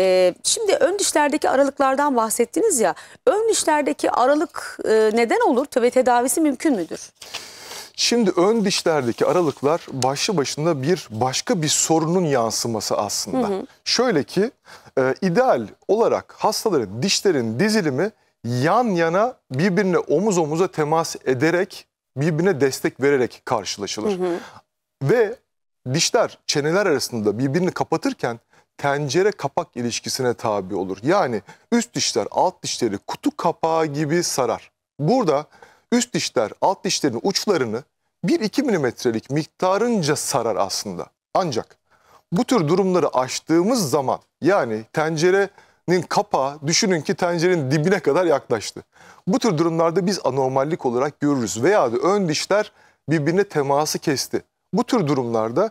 Ee, şimdi ön dişlerdeki aralıklardan bahsettiniz ya. Ön dişlerdeki aralık e, neden olur ve tedavisi mümkün müdür? Şimdi ön dişlerdeki aralıklar başlı başına bir başka bir sorunun yansıması aslında. Hı hı. Şöyle ki e, ideal olarak hastaların dişlerin dizilimi yan yana birbirine omuz omuza temas ederek birbirine destek vererek karşılaşılır. Hı hı. Ve dişler çeneler arasında birbirini kapatırken tencere kapak ilişkisine tabi olur. Yani üst dişler alt dişleri kutu kapağı gibi sarar. Burada üst dişler alt dişlerin uçlarını 1-2 milimetrelik miktarınca sarar aslında. Ancak bu tür durumları açtığımız zaman yani tencerenin kapağı düşünün ki tencerenin dibine kadar yaklaştı. Bu tür durumlarda biz anormallik olarak görürüz veya da ön dişler birbirine teması kesti. Bu tür durumlarda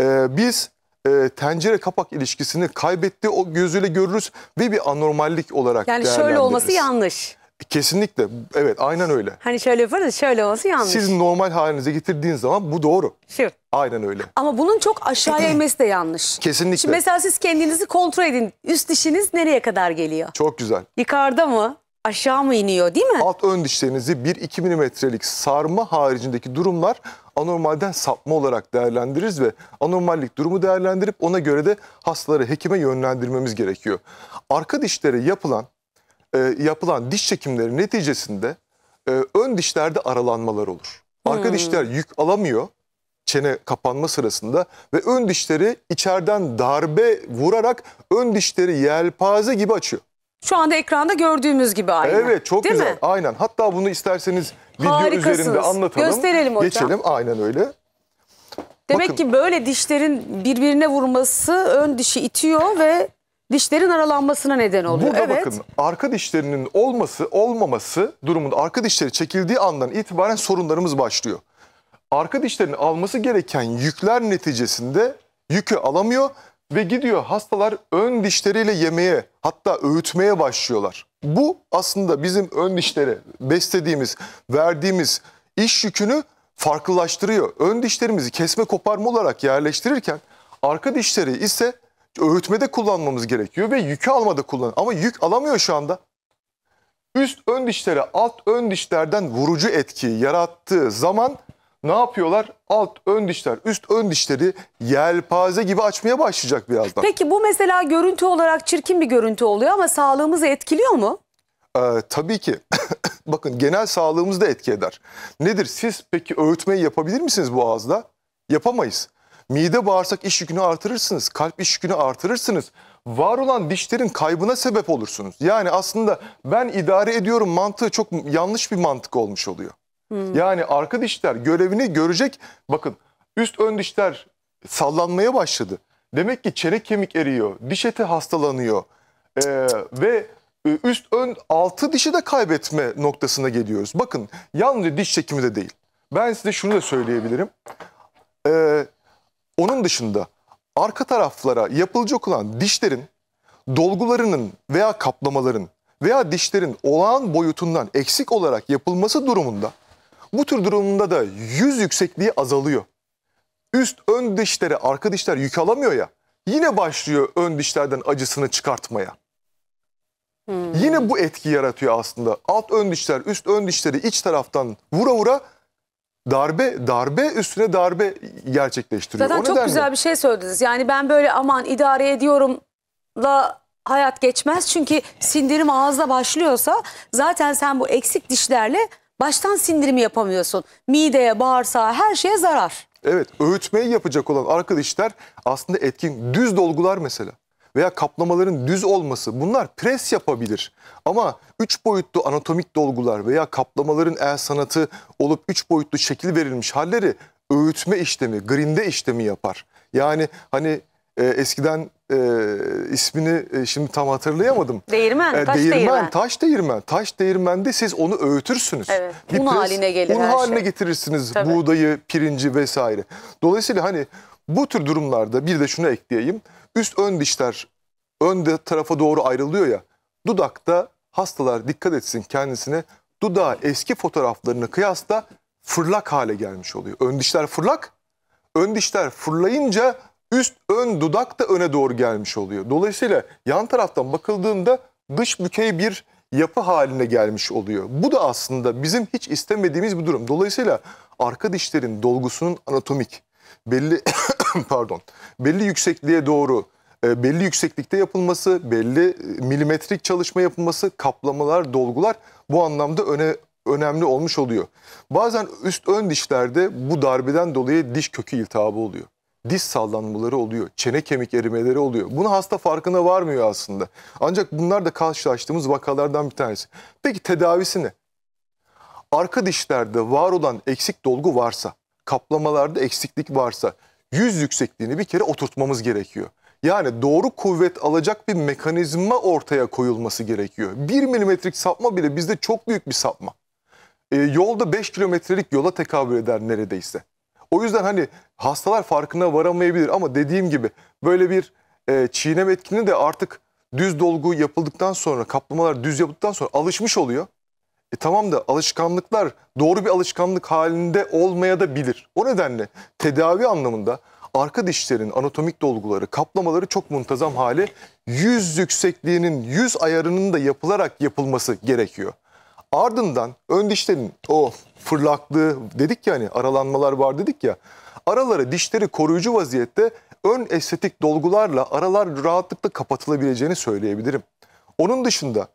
e, biz e, tencere kapak ilişkisini kaybettiği o gözüyle görürüz ve bir anormallik olarak Yani şöyle olması yanlış. Kesinlikle evet aynen öyle. Hani şöyle yaparız şöyle olması yanlış. Siz normal halinize getirdiğiniz zaman bu doğru. Şu. Aynen öyle. Ama bunun çok aşağıya inmesi de yanlış. Kesinlikle. Şimdi mesela siz kendinizi kontrol edin. Üst dişiniz nereye kadar geliyor? Çok güzel. Yukarıda mı? aşağı mı iniyor değil mi? Alt ön dişlerinizi 1-2 milimetrelik sarma haricindeki durumlar anormalden sapma olarak değerlendiririz ve anormallik durumu değerlendirip ona göre de hastaları hekime yönlendirmemiz gerekiyor. Arka dişlere yapılan e, yapılan diş çekimleri neticesinde e, ön dişlerde aralanmalar olur. Arka hmm. dişler yük alamıyor çene kapanma sırasında ve ön dişleri içeriden darbe vurarak ön dişleri yelpaze gibi açıyor. Şu anda ekranda gördüğümüz gibi aynı. Evet çok Değil güzel. Mi? Aynen. Hatta bunu isterseniz video üzerinde anlatalım. Gösterelim hocam. Geçelim aynen öyle. Demek Bakın. ki böyle dişlerin birbirine vurması ön dişi itiyor ve dişlerin aralanmasına neden oluyor. Burada evet. bakın arka dişlerinin olması olmaması durumunda arka dişleri çekildiği andan itibaren sorunlarımız başlıyor. Arka dişlerin alması gereken yükler neticesinde yükü alamıyor ve gidiyor hastalar ön dişleriyle yemeye hatta öğütmeye başlıyorlar. Bu aslında bizim ön dişleri beslediğimiz, verdiğimiz iş yükünü farklılaştırıyor. Ön dişlerimizi kesme koparma olarak yerleştirirken arka dişleri ise öğütmede kullanmamız gerekiyor ve yükü almada kullan. Ama yük alamıyor şu anda. Üst ön dişlere alt ön dişlerden vurucu etki yarattığı zaman ne yapıyorlar? Alt ön dişler, üst ön dişleri yelpaze gibi açmaya başlayacak birazdan. Peki bu mesela görüntü olarak çirkin bir görüntü oluyor ama sağlığımızı etkiliyor mu? Ee, tabii ki. Bakın genel sağlığımızı da etki eder. Nedir? Siz peki öğütmeyi yapabilir misiniz bu ağızda? Yapamayız. Mide bağırsak iş yükünü artırırsınız, kalp iş yükünü artırırsınız. Var olan dişlerin kaybına sebep olursunuz. Yani aslında ben idare ediyorum mantığı çok yanlış bir mantık olmuş oluyor. Hmm. Yani arka dişler görevini görecek. Bakın üst ön dişler sallanmaya başladı. Demek ki çene kemik eriyor. Diş eti hastalanıyor. Ee, ve e, üst ön altı dişi de kaybetme noktasına geliyoruz. Bakın yalnızca diş çekimi de değil. Ben size şunu da söyleyebilirim. Ee, onun dışında arka taraflara yapılacak olan dişlerin dolgularının veya kaplamaların veya dişlerin olağan boyutundan eksik olarak yapılması durumunda bu tür durumunda da yüz yüksekliği azalıyor. Üst ön dişleri arka dişler yük alamıyor ya. Yine başlıyor ön dişlerden acısını çıkartmaya. Hmm. Yine bu etki yaratıyor aslında. Alt ön dişler, üst ön dişleri iç taraftan vura vura darbe darbe üstüne darbe gerçekleştiriyor. Zaten o çok nedenle... güzel bir şey söylediniz. Yani ben böyle aman idare ediyorum la hayat geçmez. Çünkü sindirim ağızda başlıyorsa zaten sen bu eksik dişlerle Baştan sindirimi yapamıyorsun. Mideye, bağırsağa her şeye zarar. Evet öğütmeyi yapacak olan arkadaşlar aslında etkin düz dolgular mesela veya kaplamaların düz olması bunlar pres yapabilir. Ama üç boyutlu anatomik dolgular veya kaplamaların el sanatı olup üç boyutlu şekil verilmiş halleri öğütme işlemi, grinde işlemi yapar. Yani hani e, eskiden e, ismini e, şimdi tam hatırlayamadım. Değirmen, e, taş değirmen, değirmen. Taş değirmen. Taş değirmende siz onu öğütürsünüz. Evet, bir un pres, haline gelir Un haline şey. getirirsiniz Tabii. buğdayı, pirinci vesaire. Dolayısıyla hani bu tür durumlarda bir de şunu ekleyeyim. Üst ön dişler ön tarafa doğru ayrılıyor ya. Dudakta hastalar dikkat etsin kendisine. Dudağı eski fotoğraflarını kıyasla fırlak hale gelmiş oluyor. Ön dişler fırlak. Ön dişler fırlayınca üst ön dudak da öne doğru gelmiş oluyor. Dolayısıyla yan taraftan bakıldığında dış bükey bir yapı haline gelmiş oluyor. Bu da aslında bizim hiç istemediğimiz bir durum. Dolayısıyla arka dişlerin dolgusunun anatomik belli pardon belli yüksekliğe doğru e, belli yükseklikte yapılması, belli e, milimetrik çalışma yapılması, kaplamalar, dolgular bu anlamda öne önemli olmuş oluyor. Bazen üst ön dişlerde bu darbeden dolayı diş kökü iltihabı oluyor diş sallanmaları oluyor, çene kemik erimeleri oluyor. Bunu hasta farkına varmıyor aslında. Ancak bunlar da karşılaştığımız vakalardan bir tanesi. Peki tedavisi ne? Arka dişlerde var olan eksik dolgu varsa, kaplamalarda eksiklik varsa yüz yüksekliğini bir kere oturtmamız gerekiyor. Yani doğru kuvvet alacak bir mekanizma ortaya koyulması gerekiyor. Bir milimetrik sapma bile bizde çok büyük bir sapma. E, yolda 5 kilometrelik yola tekabül eder neredeyse. O yüzden hani hastalar farkına varamayabilir ama dediğim gibi böyle bir e, çiğneme etkini de artık düz dolgu yapıldıktan sonra kaplamalar düz yapıldıktan sonra alışmış oluyor. E tamam da alışkanlıklar doğru bir alışkanlık halinde olmaya da bilir. O nedenle tedavi anlamında arka dişlerin anatomik dolguları, kaplamaları çok muntazam hali yüz yüksekliğinin, yüz ayarının da yapılarak yapılması gerekiyor. Ardından ön dişlerin o fırlaklığı dedik ya hani aralanmalar var dedik ya. Araları dişleri koruyucu vaziyette ön estetik dolgularla aralar rahatlıkla kapatılabileceğini söyleyebilirim. Onun dışında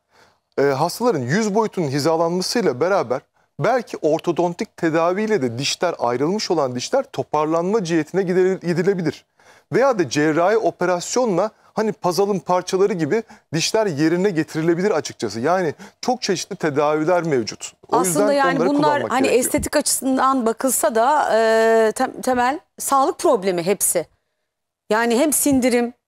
e, hastaların yüz boyutunun hizalanmasıyla beraber belki ortodontik tedaviyle de dişler ayrılmış olan dişler toparlanma cihetine gidilebilir. Veya da cerrahi operasyonla hani puzzle'ın parçaları gibi dişler yerine getirilebilir açıkçası. Yani çok çeşitli tedaviler mevcut. O Aslında yani bunlar hani gerekiyor. estetik açısından bakılsa da e, temel sağlık problemi hepsi. Yani hem sindirim